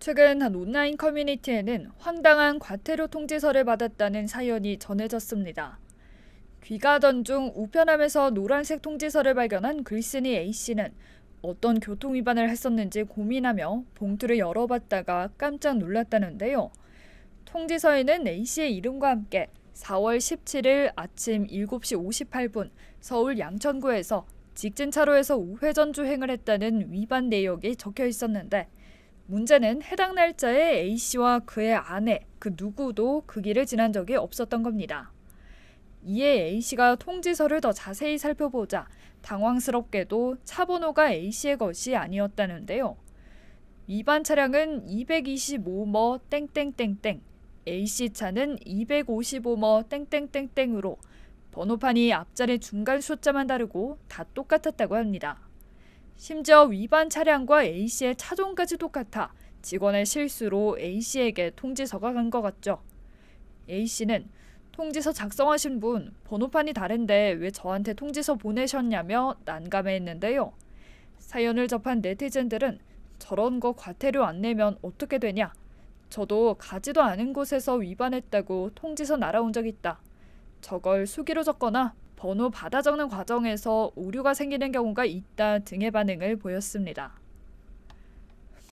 최근 한 온라인 커뮤니티에는 황당한 과태료 통지서를 받았다는 사연이 전해졌습니다. 귀가던 하중 우편함에서 노란색 통지서를 발견한 글쓴이 A씨는 어떤 교통위반을 했었는지 고민하며 봉투를 열어봤다가 깜짝 놀랐다는데요. 통지서에는 A씨의 이름과 함께 4월 17일 아침 7시 58분 서울 양천구에서 직진차로에서 우회전 주행을 했다는 위반 내역이 적혀 있었는데 문제는 해당 날짜에 A씨와 그의 아내, 그 누구도 그 길을 지난 적이 없었던 겁니다. 이에 A씨가 통지서를 더 자세히 살펴보자 당황스럽게도 차 번호가 A씨의 것이 아니었다는데요. 위반 차량은 225머 땡땡땡땡, A씨 차는 255머 땡땡땡땡으로 번호판이 앞자리 중간 숫자만 다르고 다 똑같았다고 합니다. 심지어 위반 차량과 A씨의 차종까지 똑같아 직원의 실수로 A씨에게 통지서가 간 것 같죠. A씨는 통지서 작성하신 분 번호판이 다른데 왜 저한테 통지서 보내셨냐며 난감해했는데요. 사연을 접한 네티즌들은 저런 거 과태료 안 내면 어떻게 되냐? 저도 가지도 않은 곳에서 위반했다고 통지서 날아온 적 있다. 저걸 수기로 적거나 번호 받아 적는 과정에서 오류가 생기는 경우가 있다 등의 반응을 보였습니다.